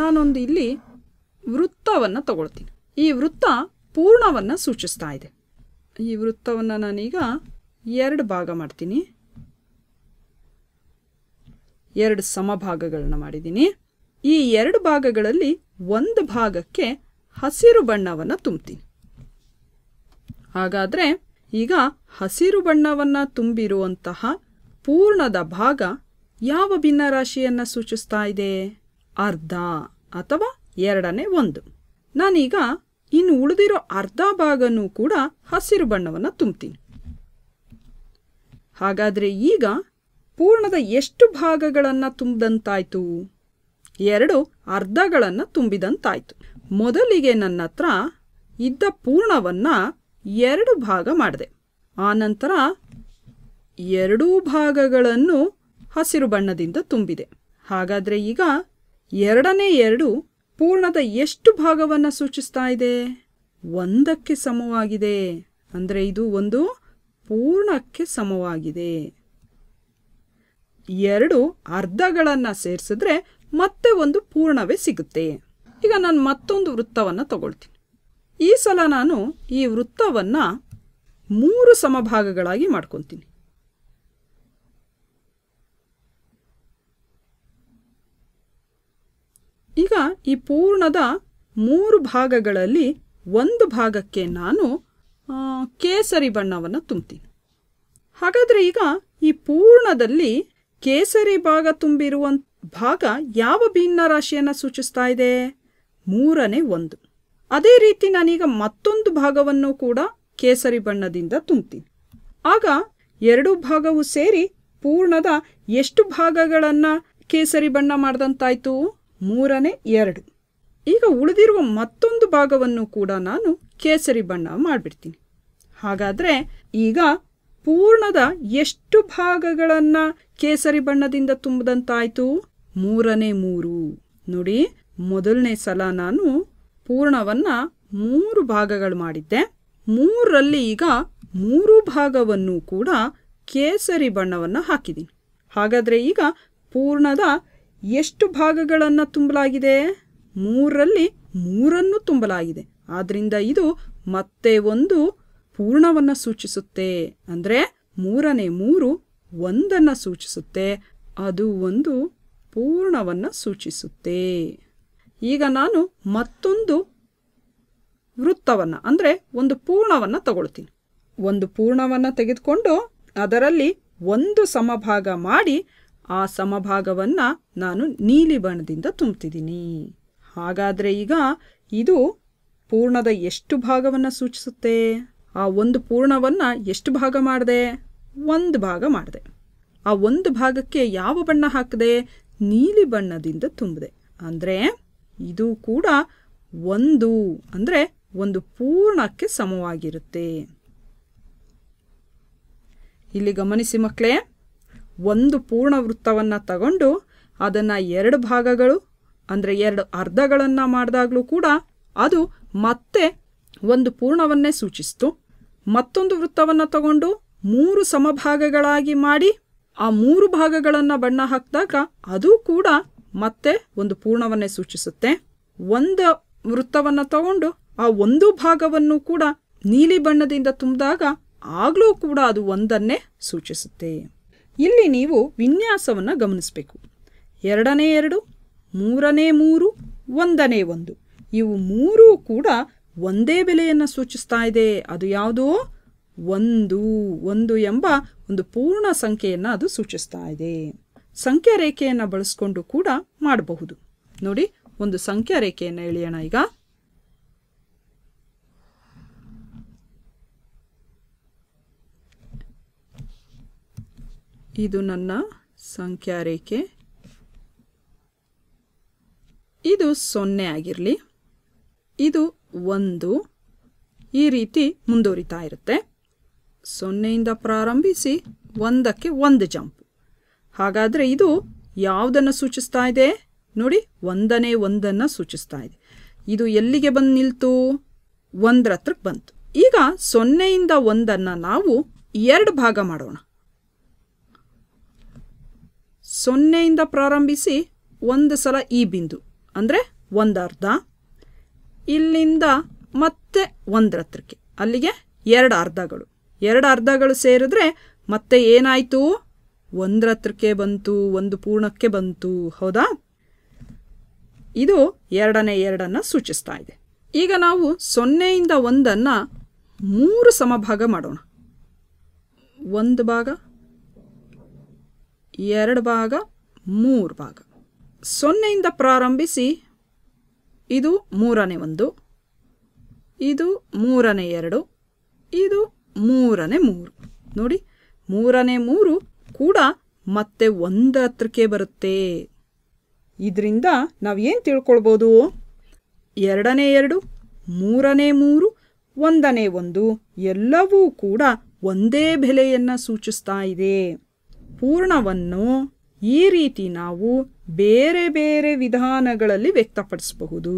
ನಾನೊಂದು ಇಲ್ಲಿ ವೃತ್ತವನ್ನು ತಗೊಳ್ತೀನಿ ಈ ವೃತ್ತ ಪೂರ್ಣವನ್ನು ಸೂಚಿಸ್ತಾ ಇದೆ ಈ ವೃತ್ತವನ್ನು ನಾನೀಗ ಎರಡು ಭಾಗ ಮಾಡ್ತೀನಿ ಎರಡು ಸಮಭಾಗಗಳನ್ನು ಮಾಡಿದ್ದೀನಿ ಈ ಎರಡು ಭಾಗಗಳಲ್ಲಿ ಒಂದು ಭಾಗಕ್ಕೆ ಹಸಿರು ಬಣ್ಣವನ್ನು ತುಂಬ್ತೀನಿ ಹಾಗಾದರೆ ಈಗ ಹಸಿರು ಬಣ್ಣವನ್ನು ತುಂಬಿರುವಂತಹ ಪೂರ್ಣದ ಭಾಗ ಯಾವ ಭಿನ್ನರಾಶಿಯನ್ನು ಸೂಚಿಸ್ತಾ ಇದೆ ಅರ್ಧ ಅಥವಾ ಎರಡನೇ ಒಂದು ನಾನೀಗ ಇನ್ನು ಉಳಿದಿರೋ ಅರ್ಧ ಭಾಗನೂ ಕೂಡ ಹಸಿರು ಬಣ್ಣವನ್ನು ತುಂಬ್ತೀನಿ ಹಾಗಾದರೆ ಈಗ ಪೂರ್ಣದ ಎಷ್ಟು ಭಾಗಗಳನ್ನು ತುಂಬಿದಂತಾಯ್ತು ಎರಡು ಅರ್ಧಗಳನ್ನು ತುಂಬಿದಂತಾಯ್ತು ಮೊದಲಿಗೆ ನನ್ನ ಹತ್ರ ಇದ್ದ ಪೂರ್ಣವನ್ನು ಎರಡು ಭಾಗ ಮಾಡಿದೆ ಆನಂತರ ಎರಡೂ ಭಾಗಗಳನ್ನು ಹಸಿರು ಬಣ್ಣದಿಂದ ತುಂಬಿದೆ ಹಾಗಾದರೆ ಈಗ ಎರಡನೇ ಎರಡು ಪೂರ್ಣದ ಎಷ್ಟು ಭಾಗವನ್ನು ಸೂಚಿಸ್ತಾ ಇದೆ ಒಂದಕ್ಕೆ ಸಮವಾಗಿದೆ ಅಂದರೆ ಇದು ಒಂದು ಪೂರ್ಣಕ್ಕೆ ಸಮವಾಗಿದೆ ಎರಡು ಅರ್ಧಗಳನ್ನು ಸೇರಿಸಿದ್ರೆ ಮತ್ತೆ ಒಂದು ಪೂರ್ಣವೇ ಸಿಗುತ್ತೆ ಈಗ ನಾನು ಮತ್ತೊಂದು ವೃತ್ತವನ್ನು ತಗೊಳ್ತೀನಿ ಈ ಸಲ ನಾನು ಈ ವೃತ್ತವನ್ನು ಮೂರು ಸಮಭಾಗಗಳಾಗಿ ಮಾಡ್ಕೊತೀನಿ ಈಗ ಈ ಪೂರ್ಣದ ಮೂರು ಭಾಗಗಳಲ್ಲಿ ಒಂದು ಭಾಗಕ್ಕೆ ನಾನು ಕೇಸರಿ ಬಣ್ಣವನ್ನು ತುಂಬ್ತೀನಿ ಹಾಗಾದರೆ ಈಗ ಈ ಪೂರ್ಣದಲ್ಲಿ ಕೇಸರಿ ಭಾಗ ತುಂಬಿರುವ ಭಾಗ ಯಾವ ಭಿನ್ನ ರಾಶಿಯನ್ನು ಸೂಚಿಸ್ತಾ ಇದೆ ಮೂರನೇ ಒಂದು ಅದೇ ರೀತಿ ನಾನೀಗ ಮತ್ತೊಂದು ಭಾಗವನ್ನು ಕೂಡ ಕೇಸರಿ ಬಣ್ಣದಿಂದ ತುಂಬ್ತೀನಿ ಆಗ ಎರಡು ಭಾಗವು ಸೇರಿ ಪೂರ್ಣದ ಎಷ್ಟು ಭಾಗಗಳನ್ನು ಕೇಸರಿ ಬಣ್ಣ ಮಾಡಿದಂತಾಯ್ತು ಮೂರನೇ ಎರಡು ಈಗ ಉಳಿದಿರುವ ಮತ್ತೊಂದು ಭಾಗವನ್ನು ಕೂಡ ನಾನು ಕೇಸರಿ ಬಣ್ಣ ಮಾಡಿಬಿಡ್ತೀನಿ ಹಾಗಾದರೆ ಈಗ ಪೂರ್ಣದ ಎಷ್ಟು ಭಾಗಗಳನ್ನು ಕೇಸರಿ ಬಣ್ಣದಿಂದ ತುಂಬದಂತಾಯಿತು ಮೂರನೇ ಮೂರು ನೋಡಿ ಮೊದಲನೇ ಸಲ ನಾನು ಪೂರ್ಣವನ್ನು ಮೂರು ಭಾಗಗಳು ಮಾಡಿದ್ದೆ ಮೂರರಲ್ಲಿ ಈಗ ಮೂರು ಭಾಗವನ್ನು ಕೂಡ ಕೇಸರಿ ಬಣ್ಣವನ್ನು ಹಾಕಿದ್ದೀನಿ ಹಾಗಾದರೆ ಈಗ ಪೂರ್ಣದ ಎಷ್ಟು ಭಾಗಗಳನ್ನು ತುಂಬಲಾಗಿದೆ ಮೂರರಲ್ಲಿ ಮೂರನ್ನು ತುಂಬಲಾಗಿದೆ ಆದ್ದರಿಂದ ಇದು ಮತ್ತೆ ಒಂದು ಪೂರ್ಣವನ್ನು ಸೂಚಿಸುತ್ತೆ ಅಂದರೆ ಮೂರನೇ ಮೂರು ಒಂದನ್ನು ಸೂಚಿಸುತ್ತೆ ಅದು ಒಂದು ಪೂರ್ಣವನ್ನು ಸೂಚಿಸುತ್ತೆ ಈಗ ನಾನು ಮತ್ತೊಂದು ವೃತ್ತವನ್ನು ಅಂದರೆ ಒಂದು ಪೂರ್ಣವನ್ನು ತಗೊಳ್ತೀನಿ ಒಂದು ಪೂರ್ಣವನ್ನು ತೆಗೆದುಕೊಂಡು ಅದರಲ್ಲಿ ಒಂದು ಸಮಭಾಗ ಮಾಡಿ ಆ ಸಮಭಾಗವನ್ನು ನಾನು ನೀಲಿ ಬಣ್ಣದಿಂದ ತುಂಬ್ತಿದ್ದೀನಿ ಹಾಗಾದರೆ ಈಗ ಇದು ಪೂರ್ಣದ ಎಷ್ಟು ಭಾಗವನ್ನು ಸೂಚಿಸುತ್ತೆ ಆ ಒಂದು ಪೂರ್ಣವನ್ನು ಎಷ್ಟು ಭಾಗ ಮಾಡಿದೆ ಒಂದು ಭಾಗ ಮಾಡಿದೆ ಆ ಒಂದು ಭಾಗಕ್ಕೆ ಯಾವ ಬಣ್ಣ ಹಾಕಿದೆ ನೀಲಿ ಬಣ್ಣದಿಂದ ತುಂಬಿದೆ ಅಂದರೆ ಇದು ಕೂಡ ಒಂದು ಅಂದರೆ ಒಂದು ಪೂರ್ಣಕ್ಕೆ ಸಮವಾಗಿರುತ್ತೆ ಇಲ್ಲಿ ಗಮನಿಸಿ ಮಕ್ಕಳೇ ಒಂದು ಪೂರ್ಣ ವೃತ್ತವನ್ನು ತಗೊಂಡು ಅದನ್ನು ಎರಡು ಭಾಗಗಳು ಅಂದರೆ ಎರಡು ಅರ್ಧಗಳನ್ನು ಮಾಡಿದಾಗಲೂ ಕೂಡ ಅದು ಮತ್ತೆ ಒಂದು ಪೂರ್ಣವನ್ನೇ ಸೂಚಿಸ್ತು ಮತ್ತೊಂದು ವೃತ್ತವನ್ನು ತಗೊಂಡು ಮೂರು ಸಮಭಾಗಗಳಾಗಿ ಮಾಡಿ ಆ ಮೂರು ಭಾಗಗಳನ್ನು ಬಣ್ಣ ಹಾಕಿದಾಗ ಅದು ಕೂಡ ಮತ್ತೆ ಒಂದು ಪೂರ್ಣವನ್ನೇ ಸೂಚಿಸುತ್ತೆ ಒಂದು ವೃತ್ತವನ್ನು ತಗೊಂಡು ಆ ಒಂದು ಭಾಗವನ್ನು ಕೂಡ ನೀಲಿ ಬಣ್ಣದಿಂದ ತುಂಬಿದಾಗ ಆಗಲೂ ಕೂಡ ಅದು ಒಂದನ್ನೇ ಸೂಚಿಸುತ್ತೆ ಇಲ್ಲಿ ನೀವು ವಿನ್ಯಾಸವನ್ನು ಗಮನಿಸಬೇಕು ಎರಡನೇ ಎರಡು ಮೂರನೇ ಮೂರು ಒಂದನೇ ಒಂದು ಇವು ಮೂರೂ ಕೂಡ ಒಂದೇ ಬೆಲೆಯನ್ನು ಸೂಚಿಸ್ತಾ ಇದೆ ಅದು ಯಾವುದೋ ಒಂದು ಒಂದು ಎಂಬ ಒಂದು ಪೂರ್ಣ ಸಂಖ್ಯೆಯನ್ನು ಅದು ಸೂಚಿಸ್ತಾ ಇದೆ ಸಂಖ್ಯಾ ರೇಖೆಯನ್ನು ಬಳಸ್ಕೊಂಡು ಕೂಡ ಮಾಡಬಹುದು ನೋಡಿ ಒಂದು ಸಂಖ್ಯಾ ರೇಖೆಯನ್ನು ಎಳೆಯೋಣ ಈಗ ಇದು ನನ್ನ ಸಂಖ್ಯಾ ರೇಖೆ ಇದು ಸೊನ್ನೆ ಆಗಿರಲಿ ಇದು ಒಂದು ಈ ರೀತಿ ಮುಂದುವರಿತಾ ಇರುತ್ತೆ ಸೊನ್ನೆಯಿಂದ ಪ್ರಾರಂಭಿಸಿ ಒಂದಕ್ಕೆ ಒಂದು ಜಂಪ್ ಹಾಗಾದರೆ ಇದು ಯಾವುದನ್ನು ಸೂಚಿಸ್ತಾ ಇದೆ ನೋಡಿ ಒಂದನೇ ಒಂದನ್ನು ಸೂಚಿಸ್ತಾ ಇದೆ ಇದು ಎಲ್ಲಿಗೆ ಬಂದು ನಿಲ್ತು ಒಂದರ ಹತ್ರಕ್ಕೆ ಬಂತು ಈಗ ಸೊನ್ನೆಯಿಂದ ಒಂದನ್ನು ನಾವು ಎರಡು ಭಾಗ ಮಾಡೋಣ ಸೊನ್ನೆಯಿಂದ ಪ್ರಾರಂಭಿಸಿ ಒಂದು ಸಲ ಈ ಬಿಂದು ಅಂದರೆ ಒಂದು ಅರ್ಧ ಇಲ್ಲಿಂದ ಮತ್ತೆ ಒಂದರ ಹತ್ರಕ್ಕೆ ಅಲ್ಲಿಗೆ ಎರಡು ಅರ್ಧಗಳು ಎರಡು ಅರ್ಧಗಳು ಸೇರಿದ್ರೆ ಮತ್ತೆ ಏನಾಯಿತು ಒಂದರ ಹತ್ರಕ್ಕೆ ಬಂತು ಒಂದು ಪೂರ್ಣಕ್ಕೆ ಬಂತು ಹೌದಾ ಇದು ಎರಡನೇ ಎರಡನ್ನು ಸೂಚಿಸ್ತಾ ಇದೆ ಈಗ ನಾವು ಸೊನ್ನೆಯಿಂದ ಒಂದನ್ನು ಮೂರು ಸಮಭಾಗ ಮಾಡೋಣ ಒಂದು ಭಾಗ ಎರಡು ಭಾಗ ಮೂರು ಭಾಗ ಸೊನ್ನೆಯಿಂದ ಪ್ರಾರಂಭಿಸಿ ಇದು ಮೂರನೇ ಒಂದು ಇದು ಮೂರನೇ ಎರಡು ಇದು ಮೂರನೇ ಮೂರು ನೋಡಿ ಮೂರನೇ ಮೂರು ಕೂಡ ಮತ್ತೆ ಒಂದು ಹತ್ರಕ್ಕೆ ಬರುತ್ತೆ ಇದರಿಂದ ಏನು ತಿಳ್ಕೊಳ್ಬೋದು ಎರಡನೇ ಎರಡು ಮೂರನೇ ಮೂರು ಒಂದನೇ ಒಂದು ಎಲ್ಲವೂ ಕೂಡ ಒಂದೇ ಬೆಲೆಯನ್ನು ಸೂಚಿಸ್ತಾ ಇದೆ ಪೂರ್ಣವನ್ನು ಈ ರೀತಿ ನಾವು ಬೇರೆ ಬೇರೆ ವಿಧಾನಗಳಲ್ಲಿ ವ್ಯಕ್ತಪಡಿಸಬಹುದು